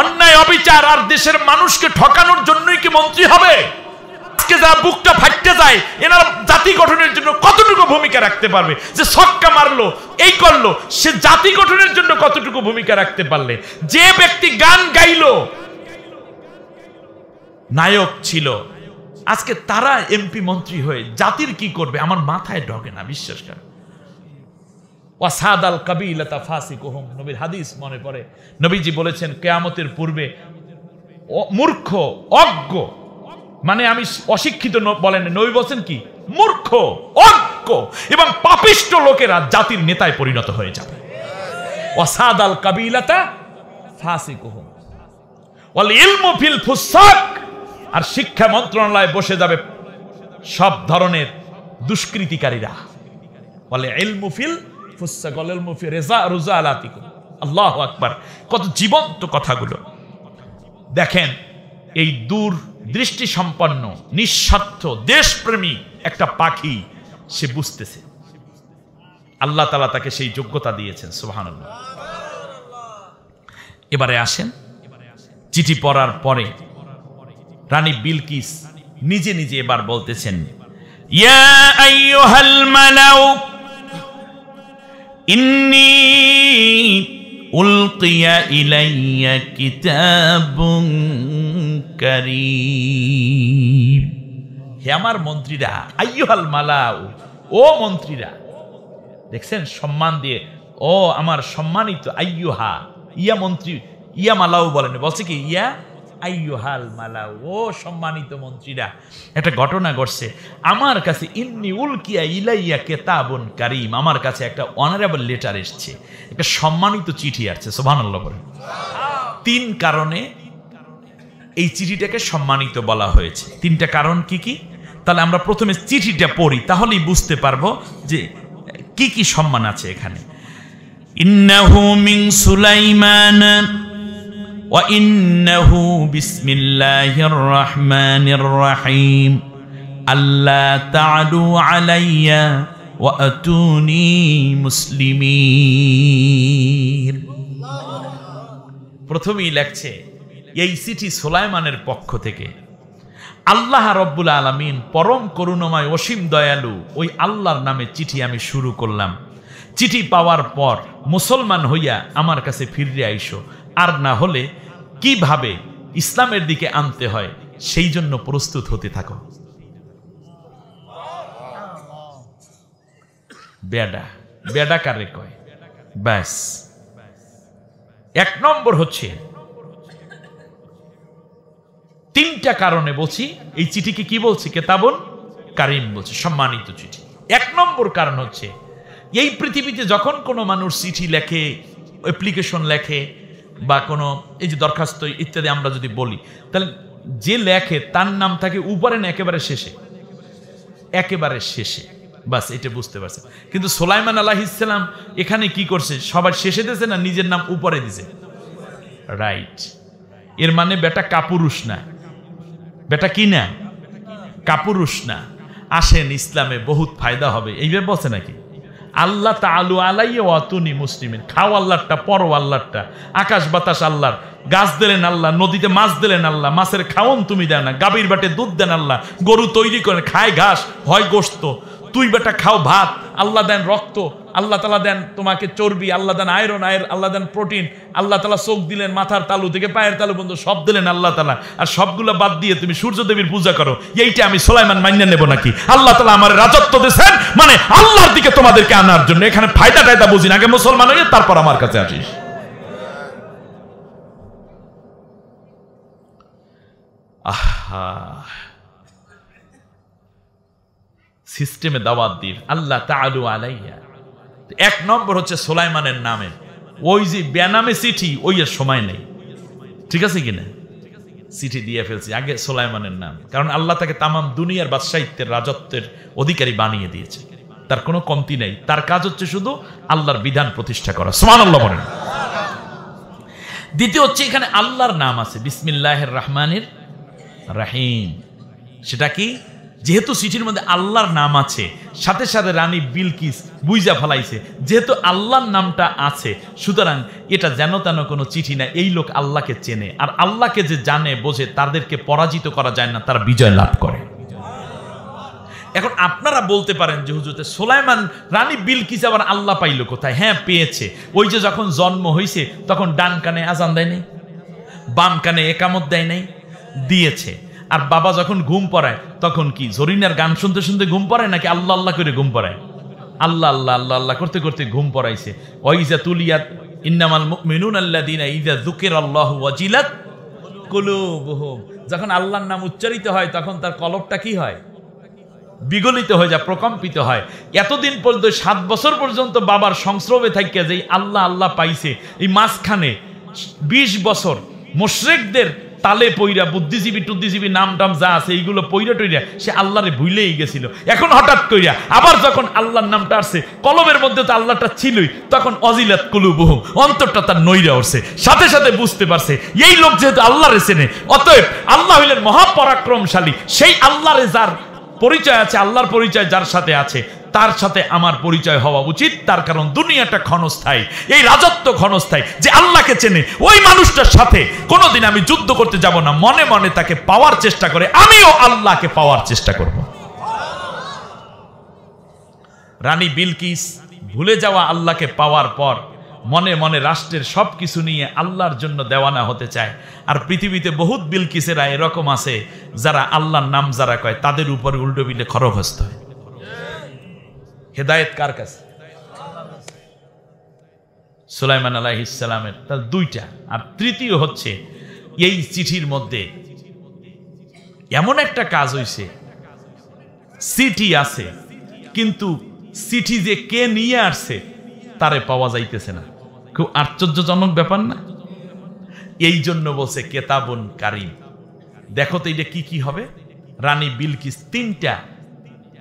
অন্যায় অবিচার আর দেশের মানুষকে ঠকানোর জন্যই কি মন্ত্রী হবে গঠনের জন্য কতটুকু ভূমিকা রাখতে পারবে যে মারলো এই করলো সে জাতি গঠনের জন্য কতটুকু ভূমিকা রাখতে পারলে যে ব্যক্তি গান নায়ক ছিল আজকে তারা এমপি মন্ত্রী হয়ে জাতির কি করবে আমার মাথায় ঢকে না বিশ্বাস করে ওয়াসাদ আল কবিলতা ফাঁসি কোহম নবীর হাদিস মনে পড়ে নবীজি বলেছেন কেয়ামতের পূর্বে মূর্খ অজ্ঞ মানে আমি অশিক্ষিত বলেন নবী বলছেন কি মূর্খ অজ্ঞ এবং পাপিষ্ট লোকেরা জাতির নেতায় পরিণত হয়ে যাবে ওয়াসাদ আল কবিলতা ফাঁসি কোহম ওয়াল ইলমু ফিল ফুসাক আর শিক্ষা মন্ত্রণালয়ে বসে যাবে সব ধরনের দুষ্কৃতিকারীরা বলে এলমুফিল ফুসা মুফি রেজা আল্লাহ আকবার কত জীবন্ত কথাগুলো দেখেন এই দূর দৃষ্টি সম্পন্ন নিঃস্বার্থ দেশপ্রেমী একটা পাখি সে বুঝতেছে আল্লাহ তালা তাকে সেই যোগ্যতা দিয়েছেন সোহান এবারে আসেন চিঠি পড়ার পরে রানী বিলকিস নিজে নিজে এবার বলতেছেন হে আমার মন্ত্রীরা আইহাল মালাউ ও মন্ত্রীরা দেখছেন সম্মান দিয়ে ও আমার সম্মানিত আইয়ুহা ইয়া মন্ত্রী ইয়া মালাউ বলেন বলছে কি ইয়া আইয়ুহাল মালা ও সম্মানিত মন্ত্রীরা একটা ঘটনা ঘটছে আমার কাছে ইন্নি উলকিয়া ইলাইয়া কেতাবন কারিম আমার কাছে একটা অনারেবল লেটার এসছে একটা সম্মানিত চিঠি আসছে সোভানাল্লাহ করে তিন কারণে এই চিঠিটাকে সম্মানিত বলা হয়েছে তিনটা কারণ কি কি তাহলে আমরা প্রথমে চিঠিটা পড়ি তাহলেই বুঝতে পারবো যে কি কি সম্মান আছে এখানে ইন্নাহু মিং সুলাইমান وإنه بسم الله الرحمن الرحيم ألا تعلوا علي وأتوني مسلمين প্রথমেই লেখছে এই সিটি সোলাইমানের পক্ষ থেকে আল্লাহ রব্বুল আলমিন পরম করুণময় অসীম দয়ালু ওই আল্লাহর নামে চিঠি আমি শুরু করলাম চিঠি পাওয়ার পর মুসলমান হইয়া আমার কাছে ফিরে আইসো আর না হলে কিভাবে ইসলামের দিকে আনতে হয় সেই জন্য প্রস্তুত হতে থাকো বেডা বেডা কারে কয় ব্যাস এক নম্বর হচ্ছে তিনটা কারণে বলছি এই চিঠিকে কি বলছি কেতাবন কারিম বলছে সম্মানিত চিঠি এক নম্বর কারণ হচ্ছে এই পৃথিবীতে যখন কোনো মানুষ চিঠি লেখে অ্যাপ্লিকেশন লেখে বা কোনো এই যে দরখাস্ত ইত্যাদি আমরা যদি বলি তাহলে যে লেখে তার নাম থাকে উপরে না একেবারে শেষে একেবারে শেষে বাস এটা বুঝতে পারছেন কিন্তু সোলাইমান আল্লাহ ইসলাম এখানে কি করছে সবার শেষে দিয়েছে না নিজের নাম উপরে দিছে রাইট এর মানে বেটা কাপুরুষ না বেটা কি না কাপুরুষ না আসেন ইসলামে বহুত ফায়দা হবে এইভাবে বলছে নাকি আল্লাহ তা আলু আলাইয়ে অতুনি মুসলিমিন খাও আল্লাহটা পরো আল্লাহটা আকাশ বাতাস আল্লাহর গাছ দিলেন আল্লাহ নদীতে মাছ দিলেন আল্লাহ মাছের খাওন তুমি দেয় না গাভীর বাটে দুধ দেন আল্লাহ গরু তৈরি করেন খায় ঘাস হয় গোস্ত তুই বেটা খাও ভাত আল্লাহ দেন রক্ত আল্লাহ তালা দেন তোমাকে চর্বি আল্লাহ দেন আয়রন আয়ের আল্লাহ দেন প্রোটিন আল্লাহ তালা চোখ দিলেন মাথার তালু থেকে পায়ের তালু বন্ধু সব দিলেন আল্লাহ তালা আর সবগুলো বাদ দিয়ে তুমি সূর্যদেবীর পূজা করো এইটা আমি সোলাইমান মান্য নেব নাকি আল্লাহ তালা আমার রাজত্ব দিয়েছেন মানে আল্লাহর দিকে তোমাদেরকে আনার জন্য এখানে ফায়দা টায়দা বুঝি না আগে মুসলমান হয়ে তারপর আমার কাছে আসিস আহা সিস্টেমে দাওয়াত দিন আল্লাহ আলু আলাইয়া এক নম্বর হচ্ছে সোলাইমানের নামে ওই যে বেনামে চিঠি ওই আর সময় নেই ঠিক আছে কিনা চিঠি দিয়ে ফেলছি আগে সোলাইমানের নাম কারণ আল্লাহ তাকে তামাম দুনিয়ার বাদশাহিত্যের রাজত্বের অধিকারী বানিয়ে দিয়েছে তার কোনো কমতি নেই তার কাজ হচ্ছে শুধু আল্লাহর বিধান প্রতিষ্ঠা করা সমান আল্লাহ বলেন দ্বিতীয় হচ্ছে এখানে আল্লাহর নাম আছে বিসমিল্লাহ রহমানের রাহিম সেটা কি যেহেতু চিঠির মধ্যে আল্লাহর নাম আছে সাথে সাথে রানী বিলকিস বুইজা ফলাইছে যেহেতু আল্লাহর নামটা আছে সুতরাং এটা যেন তেন কোনো চিঠি না এই লোক আল্লাহকে চেনে আর আল্লাহকে যে জানে বোঝে তাদেরকে পরাজিত করা যায় না তারা বিজয় লাভ করে এখন আপনারা বলতে পারেন যে হুজুতে সোলাইমান রানী বিলকিস আবার আল্লাহ পাইল কোথায় হ্যাঁ পেয়েছে ওই যে যখন জন্ম হয়েছে তখন ডান কানে আজান দেয় নাই বাম কানে একামত দেয় নাই দিয়েছে আর বাবা যখন ঘুম পড়ায় তখন কি জরিনার গান শুনতে শুনতে ঘুম পড়ায় নাকি আল্লাহ আল্লাহ করে ঘুম পড়ায় আল্লাহ আল্লাহ আল্লাহ আল্লাহ করতে করতে ঘুম পড়াইছে ওইজা তুলিয়াত ইন্নামাল মিনুন আল্লাহ দিন ইজা জুকের আল্লাহ ওয়াজিলাত কুলুবুহুম যখন আল্লাহর নাম উচ্চারিত হয় তখন তার কলবটা কি হয় বিগলিত হয়ে যায় প্রকম্পিত হয় এতদিন পর্যন্ত সাত বছর পর্যন্ত বাবার সংস্রবে থাকিয়া যে আল্লাহ আল্লাহ পাইছে এই মাঝখানে ২০ বছর মোশরেকদের তালে পইরা বুদ্ধিজীবী টুদ্ধিজীবী নাম টাম যা আছে এইগুলো পইরা টইরা সে আল্লাহরে ভুলেই গেছিল এখন হঠাৎ কইরা আবার যখন আল্লাহর নামটা আসছে কলমের মধ্যে তো আল্লাহটা ছিলই তখন অজিলাত কুলুবহ অন্তরটা তার নৈরা উঠছে সাথে সাথে বুঝতে পারছে এই লোক যেহেতু আল্লাহরে চেনে অতএব আল্লাহ হইলেন মহাপরাক্রমশালী সেই আল্লাহরে যার পরিচয় আছে আল্লাহর পরিচয় যার সাথে আছে তার সাথে আমার পরিচয় হওয়া উচিত তার কারণ দুনিয়াটা ক্ষণস্থায়ী এই রাজত্ব ক্ষণস্থায়ী যে আল্লাহকে চেনে ওই মানুষটার সাথে কোনোদিন আমি যুদ্ধ করতে যাব না মনে মনে তাকে পাওয়ার চেষ্টা করে আমিও আল্লাহকে পাওয়ার চেষ্টা করব রানী বিলকিস ভুলে যাওয়া আল্লাহকে পাওয়ার পর মনে মনে রাষ্ট্রের সব কিছু নিয়ে আল্লাহর জন্য দেওয়ানা হতে চায় আর পৃথিবীতে বহুত বিলকিসেরা এরকম আছে যারা আল্লাহর নাম যারা কয় তাদের উপর উল্টো বিলে খরগস্ত হয় হেদায়েত কার কাছে সুলাইমান আলাহ ইসলামের দুইটা আর তৃতীয় হচ্ছে এই চিঠির মধ্যে এমন একটা কাজ হইছে সিটি আছে কিন্তু চিঠি যে কে নিয়ে আসছে তারে পাওয়া যাইতেছে না খুব আশ্চর্যজনক ব্যাপার না এই জন্য বলছে কেতাবন কারিম দেখো তো এটা কি কি হবে রানী বিলকিস তিনটা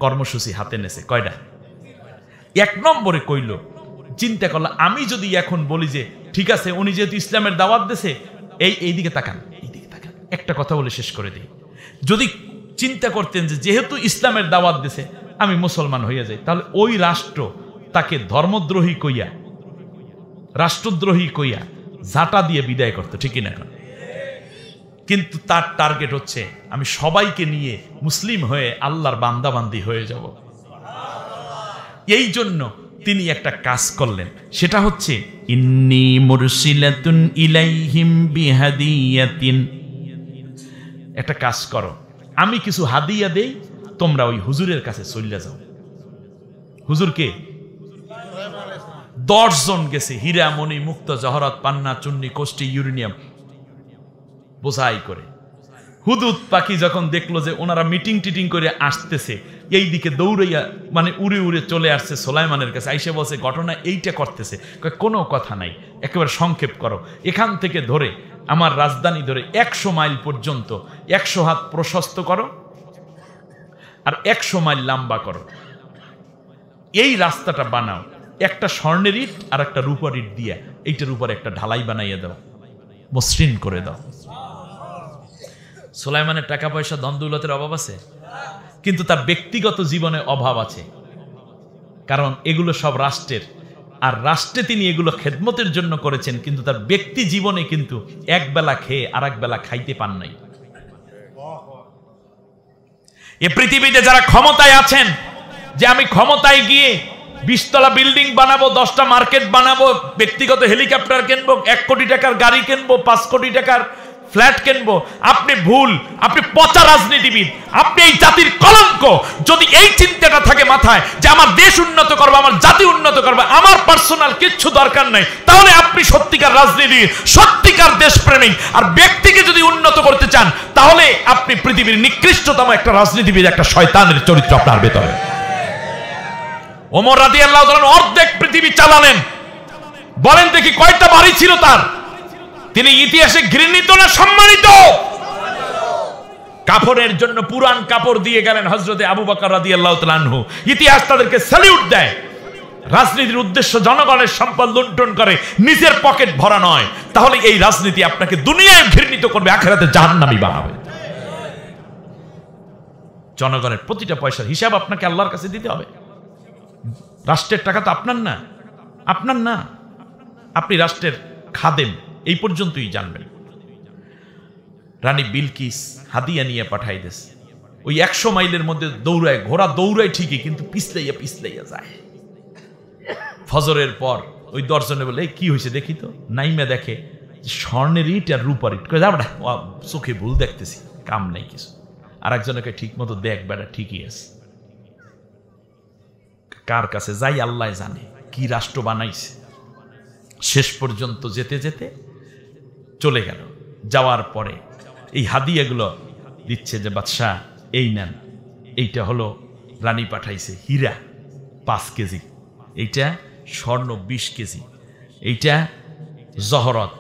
কর্মসূচি হাতে নেছে কয়টা এক নম্বরে কইল চিন্তা করলো আমি যদি এখন বলি যে ঠিক আছে উনি যেহেতু ইসলামের দাওয়াত দেশে এই এইদিকে তাকান এইদিকে তাকান একটা কথা বলে শেষ করে দিই যদি চিন্তা করতেন যে যেহেতু ইসলামের দাওয়াত দেশে আমি মুসলমান হইয়া যাই তাহলে ওই রাষ্ট্র তাকে ধর্মদ্রোহী কইয়া রাষ্ট্রদ্রোহী কইয়া ঝাঁটা দিয়ে বিদায় করতো ঠিকই না এখন কিন্তু তার টার্গেট হচ্ছে আমি সবাইকে নিয়ে মুসলিম হয়ে আল্লাহর বান্দাবান্দি হয়ে যাব এই জন্য তিনি একটা কাজ করলেন সেটা হচ্ছে একটা কাজ করো আমি কিছু হাদিয়া দেই তোমরা ওই হুজুরের কাছে চলিয়া যাও হুজুরকে দশ জন গেছে হীরা মণি মুক্ত জহরত পান্না চুন্নি কোষ্টি ইউরেনিয়াম বোঝাই করে হুদুদ পাখি যখন দেখলো যে ওনারা মিটিং টিটিং করে আসতেছে এই দিকে দৌড়াইয়া মানে উড়ে উড়ে চলে আসছে সোলাইমানের কাছে আইসে বসে ঘটনা এইটা করতেছে কোনো কথা নাই একেবারে সংক্ষেপ করো এখান থেকে ধরে আমার রাজধানী ধরে একশো মাইল পর্যন্ত একশো হাত প্রশস্ত করো আর একশো মাইল লম্বা করো এই রাস্তাটা বানাও একটা স্বর্ণের ইট আর একটা রূপার ইট দিয়ে এইটার উপর একটা ঢালাই বানাইয়ে দাও মসৃণ করে দাও সোলাইমানের টাকা পয়সা দন্দুলতের অভাব আছে কিন্তু তার ব্যক্তিগত জীবনে অভাব আছে কারণ এগুলো সব রাষ্ট্রের আর রাষ্ট্রে তিনি এগুলো খেদমতের জন্য করেছেন কিন্তু তার ব্যক্তি জীবনে কিন্তু এক বেলা খেয়ে আর বেলা খাইতে পান নাই এ পৃথিবীতে যারা ক্ষমতায় আছেন যে আমি ক্ষমতায় গিয়ে বিশতলা বিল্ডিং বানাবো দশটা মার্কেট বানাবো ব্যক্তিগত হেলিকপ্টার কিনবো এক কোটি টাকার গাড়ি কিনবো পাঁচ কোটি টাকার ফ্ল্যাট কিনবো আপনি ভুল আপনি পচা রাজনীতিবিদ আপনি এই জাতির কলঙ্ক যদি এই চিন্তাটা থাকে মাথায় যে আমার দেশ উন্নত করবে আমার জাতি উন্নত করবে আমার পার্সোনাল কিচ্ছু দরকার নাই তাহলে আপনি সত্যিকার রাজনীতি সত্যিকার দেশপ্রেমিক আর ব্যক্তিকে যদি উন্নত করতে চান তাহলে আপনি পৃথিবীর নিকৃষ্টতম একটা রাজনীতিবিদ একটা শয়তানের চরিত্র আপনার ভেতরে ওমর রাজি আল্লাহ অর্ধেক পৃথিবী চালালেন বলেন দেখি কয়টা বাড়ি ছিল তার তিনি ইতিহাসে ঘৃণিত না সম্মানিত কাপড়ের জন্য পুরান কাপড় দিয়ে গেলেন হজরতে আবু বাকর রাদি আল্লাহ ইতিহাস তাদেরকে স্যালিউট দেয় রাজনীতির উদ্দেশ্য জনগণের সম্পদ লুণ্ঠন করে নিজের পকেট ভরা নয় তাহলে এই রাজনীতি আপনাকে দুনিয়ায় ঘৃণিত করবে আখেরাতে জাহান্নামি বানাবে জনগণের প্রতিটা পয়সার হিসাব আপনাকে আল্লাহর কাছে দিতে হবে রাষ্ট্রের টাকা তো আপনার না আপনার না আপনি রাষ্ট্রের খাদেম এই পর্যন্তই জানবেন রানী বিলকিস হাদিয়া নিয়ে পাঠাই দেশ ওই একশো মাইলের মধ্যে দৌড়ায় ঘোড়া দৌড়ায় ঠিকই কিন্তু পিছলাইয়া পিছলাইয়া যায় ফজরের পর ওই দর্শনে বলে কি হয়েছে দেখি তো নাইমে দেখে স্বর্ণের ইট আর রূপার ইট করে যাবো চোখে ভুল দেখতেছি কাম নাই কিছু আর একজনকে ঠিক মতো দেখ বেটা ঠিকই আছে কার কাছে যাই আল্লাহ জানে কি রাষ্ট্র বানাইছে শেষ পর্যন্ত যেতে যেতে চলে গেল যাওয়ার পরে এই হাদিয়াগুলো দিচ্ছে যে বাদশাহ এই নেন এইটা হলো রানী পাঠাইছে হীরা পাঁচ কেজি এইটা স্বর্ণ বিশ কেজি এইটা জহরত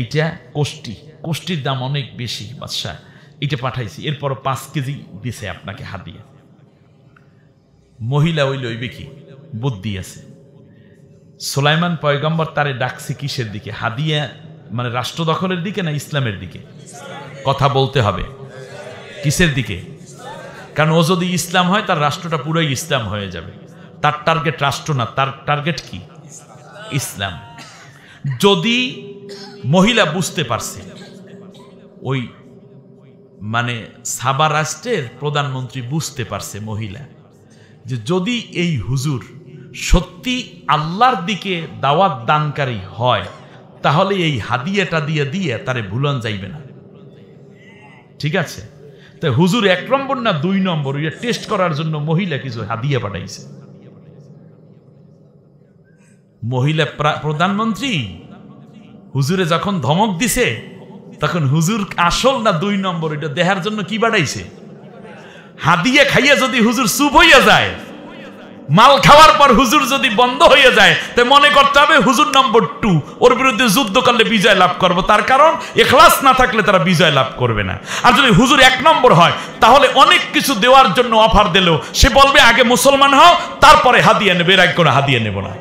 এইটা কোষ্টি কোষ্টির দাম অনেক বেশি বাদশাহ এটা পাঠাইছি এরপর পাঁচ কেজি দিছে আপনাকে হাদিয়া মহিলা ওই লইবে কি বুদ্ধি আছে সোলাইমান পয়গম্বর তারে ডাকছে কিসের দিকে হাদিয়া মানে রাষ্ট্র দখলের দিকে না ইসলামের দিকে কথা বলতে হবে কিসের দিকে কারণ ও যদি ইসলাম হয় তার রাষ্ট্রটা পুরোই ইসলাম হয়ে যাবে তার টার্গেট রাষ্ট্র না তার টার্গেট কি ইসলাম যদি মহিলা বুঝতে পারছে ওই মানে সাবা রাষ্ট্রের প্রধানমন্ত্রী বুঝতে পারছে মহিলা যে যদি এই হুজুর সত্যি আল্লাহর দিকে দাওয়াত দানকারী হয় তাহলে এই হাদিয়াটা দিয়ে দিয়ে তারে ভুলন যাইবে না ঠিক আছে তো হুজুর এক নম্বর না দুই নম্বর ওই টেস্ট করার জন্য মহিলা কিছু হাদিয়া পাঠাইছে মহিলা প্রধানমন্ত্রী হুজুরে যখন ধমক দিছে তখন হুজুর আসল না দুই নম্বর এটা দেহার জন্য কি বাড়াইছে হাদিয়া খাইয়া যদি হুজুর চুপ হইয়া যায় মাল খাওয়ার পর হুজুর যদি বন্ধ হয়ে যায় তো মনে করতে হবে হুজুর নম্বর টু ওর বিরুদ্ধে যুদ্ধ করলে বিজয় লাভ করব তার কারণ এখলাস না থাকলে তারা বিজয় লাভ করবে না আর যদি হুজুর এক নম্বর হয় তাহলে অনেক কিছু দেওয়ার জন্য অফার দিলেও সে বলবে আগে মুসলমান হও তারপরে হাদিয়ে নেবে এরাই করে কোনো নেব না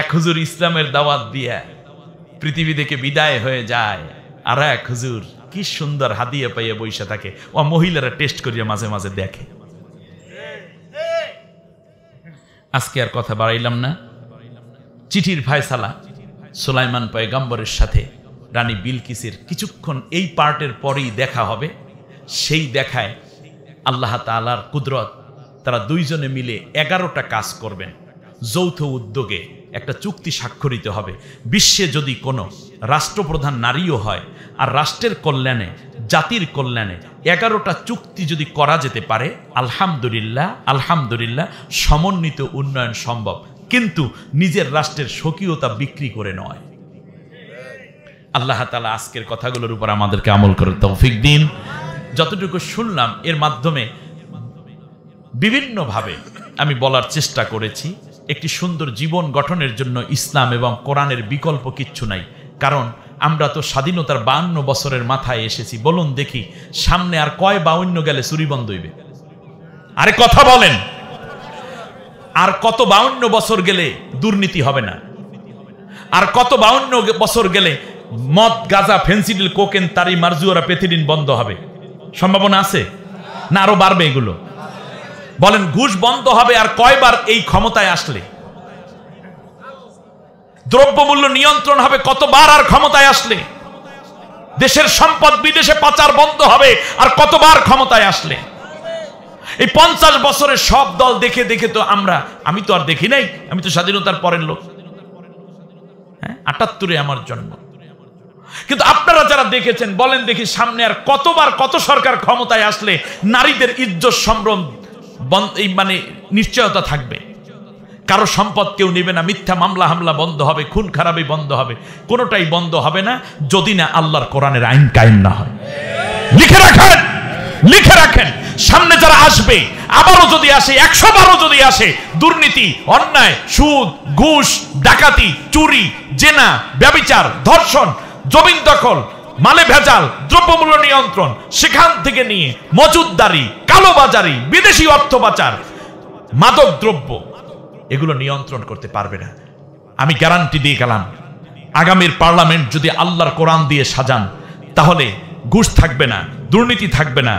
এক হুজুর ইসলামের দাওয়াত দিয়ে পৃথিবী থেকে বিদায় হয়ে যায় আর এক হুজুর কি সুন্দর হাতিয়ে পাইয়ে বৈশা থাকে ও মহিলারা টেস্ট করিয়া মাঝে মাঝে দেখে আজকে আর কথা বাড়াইলাম না চিঠির ফায়সালা সোলাইমান পয়গাম্বরের সাথে রানী বিলকিসের কিছুক্ষণ এই পার্টের পরেই দেখা হবে সেই দেখায় আল্লাহ তালার কুদরত তারা দুইজনে মিলে এগারোটা কাজ করবেন যৌথ উদ্যোগে একটা চুক্তি স্বাক্ষরিত হবে বিশ্বে যদি কোনো রাষ্ট্রপ্রধান নারীও হয় আর রাষ্ট্রের কল্যাণে জাতির কল্যাণে এগারোটা চুক্তি যদি করা যেতে পারে আলহামদুলিল্লাহ আলহামদুলিল্লাহ সমন্বিত উন্নয়ন সম্ভব কিন্তু নিজের রাষ্ট্রের স্বকীয়তা বিক্রি করে নয় আল্লাহ তালা আজকের কথাগুলোর উপর আমাদেরকে আমল করে তৌফিক দিন যতটুকু শুনলাম এর মাধ্যমে বিভিন্নভাবে আমি বলার চেষ্টা করেছি একটি সুন্দর জীবন গঠনের জন্য ইসলাম এবং কোরআনের বিকল্প কিচ্ছু নাই কারণ আমরা তো স্বাধীনতার বান্ন বছরের মাথায় এসেছি বলুন দেখি সামনে আর কয় বাউন্য গেলে চুরি বন্ধ হইবে আরে কথা বলেন আর কত বাউন্ন বছর গেলে দুর্নীতি হবে না আর কত বাউন্ন বছর গেলে মদ গাজা ফেন্সিডিল কোকেন তারি মার্জুয়ারা পেথিডিন বন্ধ হবে সম্ভাবনা আছে না আরো বাড়বে এগুলো বলেন ঘুষ বন্ধ হবে আর কয়বার এই ক্ষমতায় আসলে দ্রব্যমূল্য নিয়ন্ত্রণ হবে কতবার আর ক্ষমতায় আসলে দেশের সম্পদ বিদেশে পাচার বন্ধ হবে আর কতবার ক্ষমতায় আসলে এই পঞ্চাশ বছরের সব দল দেখে দেখে তো আমরা আমি তো আর দেখি নাই আমি তো স্বাধীনতার পরের লোক হ্যাঁ আটাত্তরে আমার জন্ম কিন্তু আপনারা যারা দেখেছেন বলেন দেখি সামনে আর কতবার কত সরকার ক্ষমতায় আসলে নারীদের ইজ্জত সম্ভ্রম এই মানে নিশ্চয়তা থাকবে কারো সম্পদ কেউ নেবে না মিথ্যা মামলা হামলা বন্ধ হবে খুন খারাপই বন্ধ হবে কোনোটাই বন্ধ হবে না যদি না আল্লাহর কোরআনের আইন কায়েম না হয় লিখে রাখেন লিখে রাখেন সামনে যারা আসবে আবারও যদি আসে একশো বারো যদি আসে দুর্নীতি অন্যায় সুদ ঘুষ ডাকাতি চুরি জেনা ব্যবিচার ধর্ষণ জমিন দখল মালে ভেজাল দ্রব্যমূল্য নিয়ন্ত্রণ সেখান থেকে নিয়ে মজুদদারি কালোবাজারি বিদেশি অর্থ পাচার মাদক দ্রব্য এগুলো নিয়ন্ত্রণ করতে পারবে না আমি গ্যারান্টি দিয়ে গেলাম আগামীর পার্লামেন্ট যদি আল্লাহর কোরআন দিয়ে সাজান তাহলে ঘুষ থাকবে না দুর্নীতি থাকবে না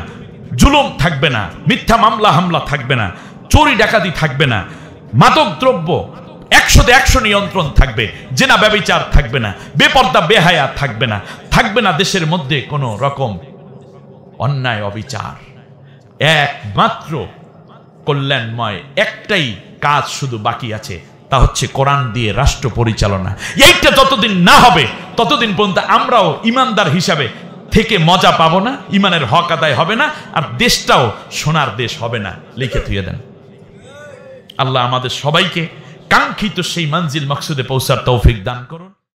জুলুম থাকবে না মিথ্যা মামলা হামলা থাকবে না চোরি ডাকাতি থাকবে না মাদক দ্রব্য একশোতে একশো নিয়ন্ত্রণ থাকবে জেনা ব্যবিচার থাকবে না বেপর্দা বেহায়া থাকবে না থাকবে না দেশের মধ্যে কোনো রকম অন্যায় অবিচার একমাত্র কল্যাণময় একটাই কাজ শুধু বাকি আছে তা হচ্ছে কোরআন দিয়ে রাষ্ট্র পরিচালনা এইটা যতদিন না হবে ততদিন পর্যন্ত আমরাও ইমানদার হিসাবে থেকে মজা পাবো না ইমানের হক আদায় হবে না আর দেশটাও সোনার দেশ হবে না লিখে থুয়ে দেন আল্লাহ আমাদের সবাইকে কাঙ্ক্ষিত সেই মঞ্জিল মকসুদে পৌঁছার তৌফিক দান করুন